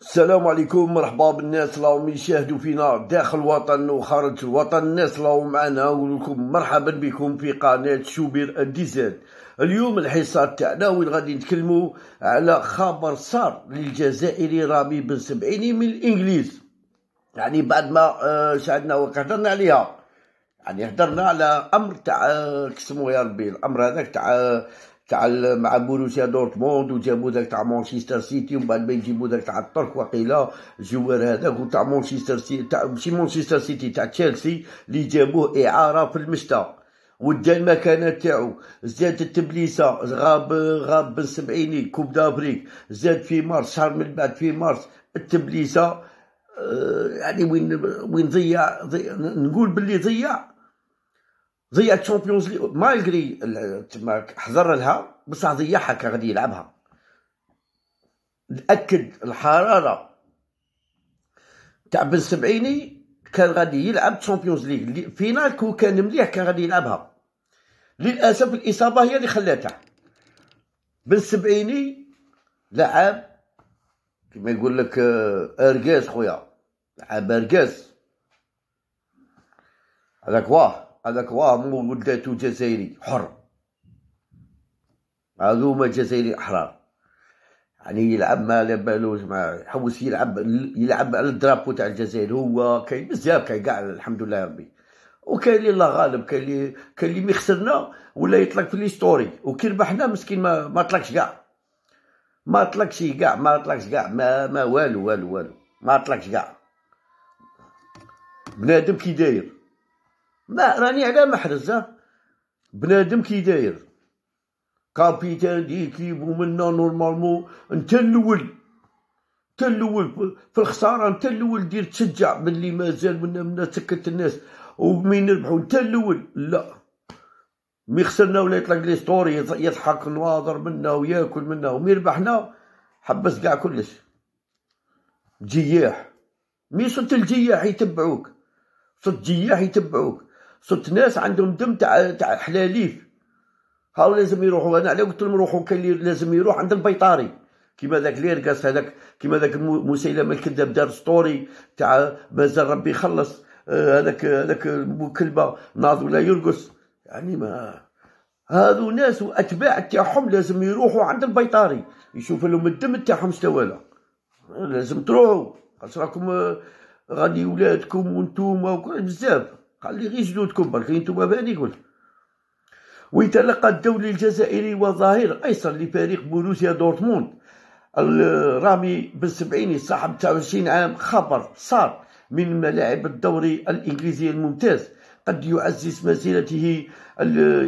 السلام عليكم مرحبا بالناس راهم يشاهدوا فينا داخل الوطن وخارج الوطن الناس راهم معنا ولكم مرحبا بكم في قناة شوبير الديزل اليوم الحصة تاعنا وين غادي نتكلموا على خبر صار للجزائري رامي بن سبعيني من الانجليز يعني بعد ما آه، شاهدنا وهضرنا عليها يعني هضرنا على امر تاع آه، كسمو يا ربي الامر هذاك تاع آه، تاع مع بوروسيا دورتموند وجابوا ذاك تاع مانشستر سيتي ومن بعد ما يجيبوا ذاك تاع الترك وقيلا الجوار هذاك وتاع مانشستر سيتي تاع ماشي مانشستر سيتي تاع تشيلسي اللي جابوه اعاره في المشتى ودا المكانه تاعو زاد التبليسه غاب غاب بن سبعيني كوب دافريك زاد في مارس شهر من بعد في مارس التبليسه آه، يعني وين وين ضيع, ضيع نقول باللي ضيع ضيع الشامبيونز ليغ مالغري تما حضر لها بصح ضيعها كان غادي يلعبها نأكد الحرارة تاع بن سبعيني كان غادي يلعب تشامبيونز ليغ فينال كو كان مليح كان غادي يلعبها للأسف الإصابة هي اللي خلاته بن سبعيني لعب كما يقول لك آه، ارقاس خويا لعب ارقاس هذاك واه هذاك وامور ولداتو جزائري حر هما جزائري احرار يعني يلعب ما على بالو ما حوس يلعب يلعب على الدرابو تاع الجزائر هو كاين بزاف كاين كاع الحمد لله ربي وكاين اللي الله غالب كاين اللي كاين اللي ميخسرنا ولا يطلق في ليستوري وكي ربحنا مسكين ما, ما طلقش كاع ما طلقش كاع ما طلقش كاع ما, ما والو والو والو ما طلقش كاع بنادم كي داير ما راني على محرز بنادم كي داير كابيتان ديكيب ومنا نورمالمون انت الاول انت الاول في الخساره انت الاول دير تشجع باللي مازال منا منا سكت الناس ومين نربحو انت الاول لا مي خسرنا ولا يطلق لي ستوري يضحك نواضر منا وياكل منا ومي ربحنا حبس كاع كلش جياح مي صوت الجياح يتبعوك صوت جياح يتبعوك صرت ناس عندهم دم تاع تاع حلاليف هاو لازم يروحوا انا على قلت لهم روحوا كان لازم يروح عند البيطاري كيما ذاك ليرقاس هذاك كيما ذاك مسيلمه الكذاب دار ستوري تاع مازال ربي يخلص آه، هذاك هذاك المكلمه ناض ولا يرقص يعني ما هذو ناس واتباع تاعهم لازم يروحوا عند البيطاري يشوف لهم الدم تاعهم ولا لازم تروحوا خاطر راكم آه، غادي ولادكم وانتوما بزاف قال لي غير جدودكم برك انتم باني قلت ويتلقى الدولي الجزائري وظاهر ايسر لفريق بوروسيا دورتموند الرامي بن سبعيني صاحب 29 عام خبر صار من ملاعب الدوري الانجليزي الممتاز قد يعزز مسيرته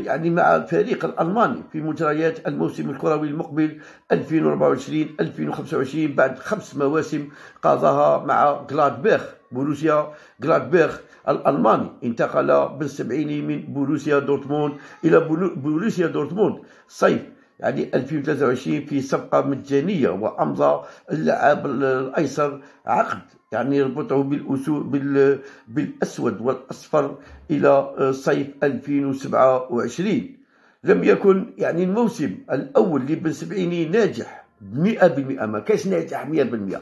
يعني مع الفريق الالماني في مجريات الموسم الكروي المقبل 2024 2025 بعد خمس مواسم قضاها مع غلادباخ بوروسيا غلادبيرغ الالماني انتقل بالسبعيني من بوروسيا دورتموند الى بوروسيا دورتموند صيف يعني 2023 في صفقه مجانيه وامضى اللاعب الايسر عقد يعني يربطه بالاسود بالاسود والاصفر الى صيف 2027 لم يكن يعني الموسم الاول لبن سبعيني ناجح 100% ما كانش ناجح 100%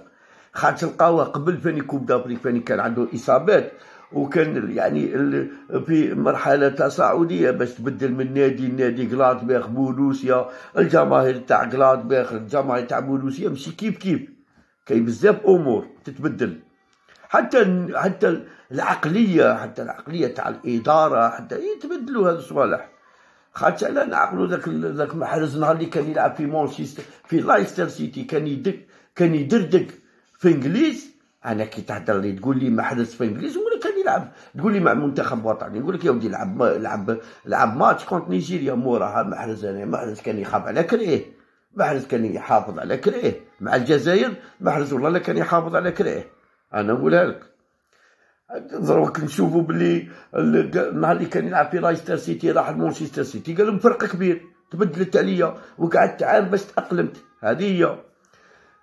خاطر تلقاوه قبل فاني كوب دافريك فاني كان عنده اصابات وكان يعني في مرحله تصاعديه باش تبدل من نادي لنادي غلادباخ بولوسيا الجماهير تاع غلادباخ الجماهير تاع بولوسيا ماشي كيف كيف كاين بزاف امور تتبدل حتى حتى العقليه حتى العقليه تاع الاداره حتى يتبدلوا هذو الصوالح خاطر انا نعقلوا ذاك ذاك محرز نهار اللي كان يلعب في مانشستر في لايستر سيتي كان يدك كان يدردك في انجليز انا كي تهضر لي تقول لي ما حدث في انجليز نقول لك كان يلعب تقول لي مع منتخب وطني نقول لك يا ودي لعب لعب لعب ماتش كونت نيجيريا موراها محرز انا محرز كان يخاف على كريه محرز كان يحافظ على كريه مع الجزائر محرز والله لا كان يحافظ على كريه انا نقولها لك دروك نشوفوا بلي النهار اللي كان يلعب في لايستر سيتي راح لمانشستر سيتي قال لهم فرق كبير تبدلت عليا وقعدت عام باش تاقلمت هذه هي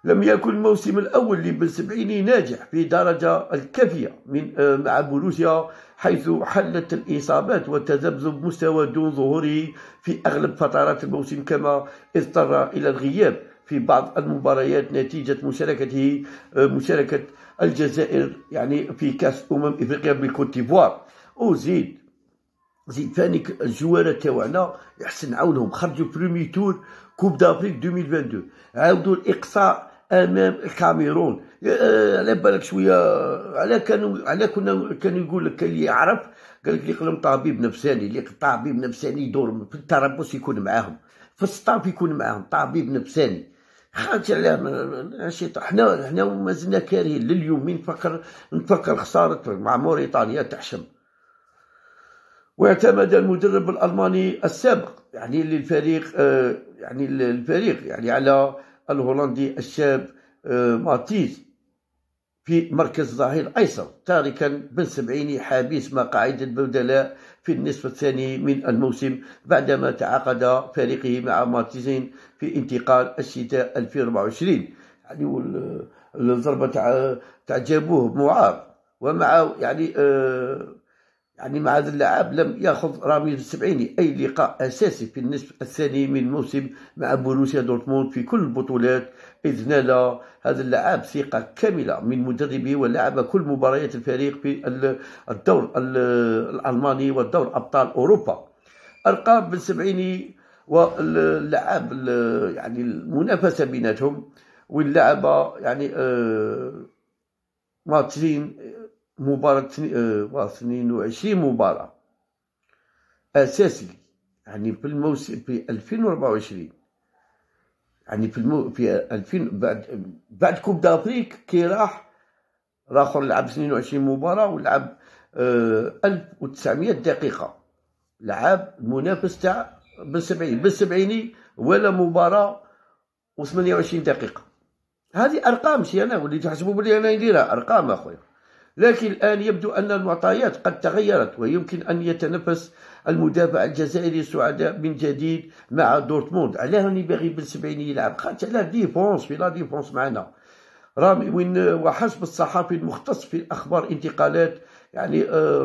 لم يكن الموسم الأول للسبعيني ناجح في درجة الكافية من آه، مع بولوسيا حيث حلت الإصابات وتذبذب مستوى دون ظهوره في أغلب فترات الموسم كما اضطر إلى الغياب في بعض المباريات نتيجة مشاركته آه، مشاركة الجزائر يعني في كأس أمم إفريقيا بالكوت ديفوار أزيد زيد ثاني الجواره تاعنا يحسن عاونهم خرجوا برومي تور كوب دافريك 2022 عاودوا الاقصاء امام الكاميرون آه، على بالك شويه على كانوا على كنا كانوا يقول لك اللي يعرف قال لك اللي قلم طبيب نفساني اللي طبيب نفساني يدور في التربص يكون معاهم في السطاف يكون معاهم طبيب نفساني خارج على نشيط حنا حنا مازلنا كارهين لليومين نفكر نفكر خساره مع موريتانيا تحشم واعتمد المدرب الالماني السابق يعني للفريق آه، يعني للفريق يعني على الهولندي الشاب آه، ماتيز في مركز ظهير ايسر تاركا بن سبعيني حابس مقاعد البدلاء في النصف الثاني من الموسم بعدما تعاقد فريقه مع ماتيزين في انتقال الشتاء 2024 يعني الضربه تاع تاع جابوه ومع يعني آه يعني مع هذا اللاعب لم ياخذ رامي السبعيني اي لقاء اساسي في النصف الثاني من موسم مع بوروسيا دورتموند في كل البطولات اذ نال هذا اللاعب ثقه كامله من مدربه ولعب كل مباريات الفريق في الدور الالماني والدور ابطال اوروبا ارقام بن سبعيني واللعاب يعني المنافسه بيناتهم واللعبه يعني آه، ماتشين مباراة آه، وعشرين مباراة أساسي يعني في الموسم في ألفين وعشرين يعني في المو... في ألفين بعد بعد كوب دافريك كي راح راخر لعب وعشرين مباراة ولعب آه وتسعمية دقيقة لعب المنافس تاع بالسبعين بالسبعيني ولا مباراة وعشرين دقيقة هذه أرقام شي أنا وليت تحسبوا بلي أنا نديرها أرقام أخويا لكن الآن يبدو أن المعطيات قد تغيرت ويمكن أن يتنفس المدافع الجزائري السعداء من جديد مع دورتموند علاه راني باغي بن سبعين يلعب خاطر على ديفونس في لا ديفونس معنا رامي وين وحسب الصحافي المختص في الأخبار انتقالات يعني آه،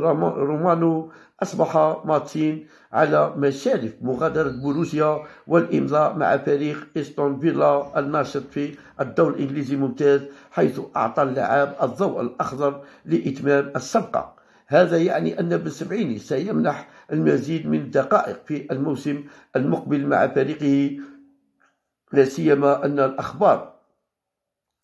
رومانو أصبح ماتين على مشارف مغادرة بولوسيا والإمضاء مع فريق إستون فيلا الناشط في الدوري الإنجليزي الممتاز حيث أعطى اللعاب الضوء الأخضر لإتمام الصفقة هذا يعني أن بالسبعيني سيمنح المزيد من الدقائق في الموسم المقبل مع فريقه لا سيما أن الأخبار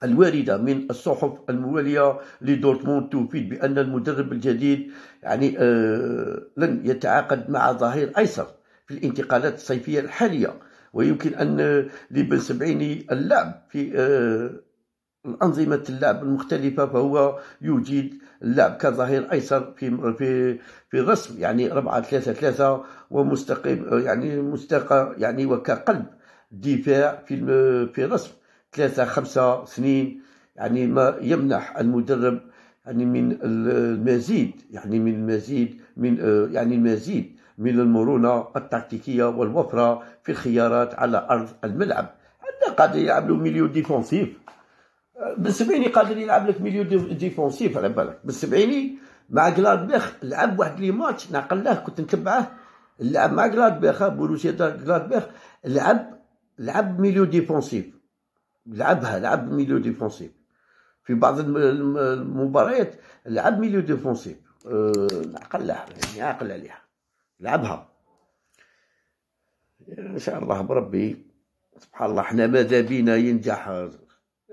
الواردة من الصحف الموالية لدورتموند تفيد بأن المدرب الجديد يعني آه، لن يتعاقد مع ظهير أيسر في الانتقالات الصيفية الحالية ويمكن أن لبن سبعيني اللعب في آه، أنظمة اللعب المختلفة فهو يجيد اللعب كظهير أيسر في في في الرسم يعني 4 3 3 ومستقيم آه، يعني مستقى يعني وكقلب دفاع في في الرسم ثلاثة خمسة سنين يعني ما يمنح المدرب يعني من المزيد يعني من المزيد من يعني المزيد من المرونة التكتيكية والوفرة في الخيارات على أرض الملعب عندنا قادر يلعب له ميليو ديفونسيف بالسبعيني قادر يلعب لك ميليو ديفونسيف على بالك بالسبعيني مع جلادباخ لعب واحد لي ماتش له كنت نتبعه لعب مع جلادباخ بوروسيا جلادباخ لعب لعب ميليو ديفونسيف لعبها لعب ميليو ديفونسيف في بعض المباريات لعب ميليو ديفونسيف عقلها أه، يعني عاقل عليها لعبها ان شاء الله بربي سبحان الله حنا ماذا بينا ينجح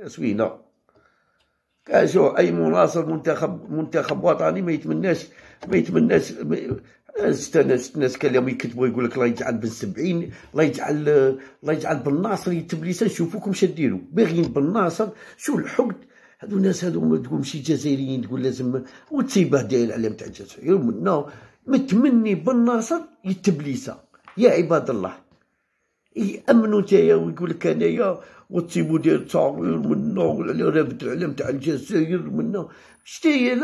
سوينا كان شو اي مناصر منتخب منتخب وطني ما يتمناش ما يتمناش ست انا شفت ناس كلام يكتبوا يقول لك الله يجعل بن سبعين الله يجعل الله يجعل بن ناصر يتم نشوفوكم اش ديروا باغيين بن ناصر شو الحقد هادو الناس هادو ما تقول ماشي جزائريين تقول لازم وتسيبه داير الاعلام تاع الجزائر نو متمني بن ناصر يتبليسه يا عباد الله يامنوا نتايا ويقول لك انايا وتسيبوا داير التصاوير منا على رابط الاعلام تاع الجزائر منا شتي هي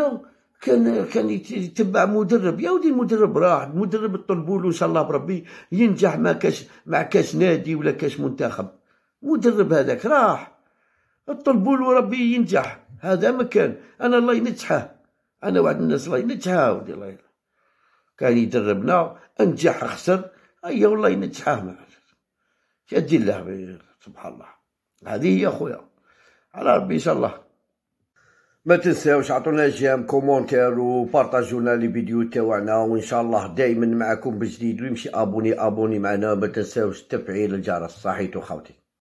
كان كان يتبع مدرب يا ودي المدرب راح المدرب الطنبول له ان شاء الله بربي ينجح ما كاش مع كاش نادي ولا كاش منتخب مدرب هذاك راح الطنبول وربي ربي ينجح هذا ما كان انا الله ينجحه انا وعد الناس الله ينجحه ودي الله ينجح. كان يدربنا انجح خسر اي أيوة، والله ينجحه ما شدي الله سبحان الله هذه هي خويا على ربي ان شاء الله ما تنساوش عطونا جيم كومونتير وبارطاجونا لي فيديو تاوعنا وان شاء الله دائما معكم بجديد ويمشي ابوني ابوني معنا ما تنساوش تفعيل الجرس صحيتو خوتي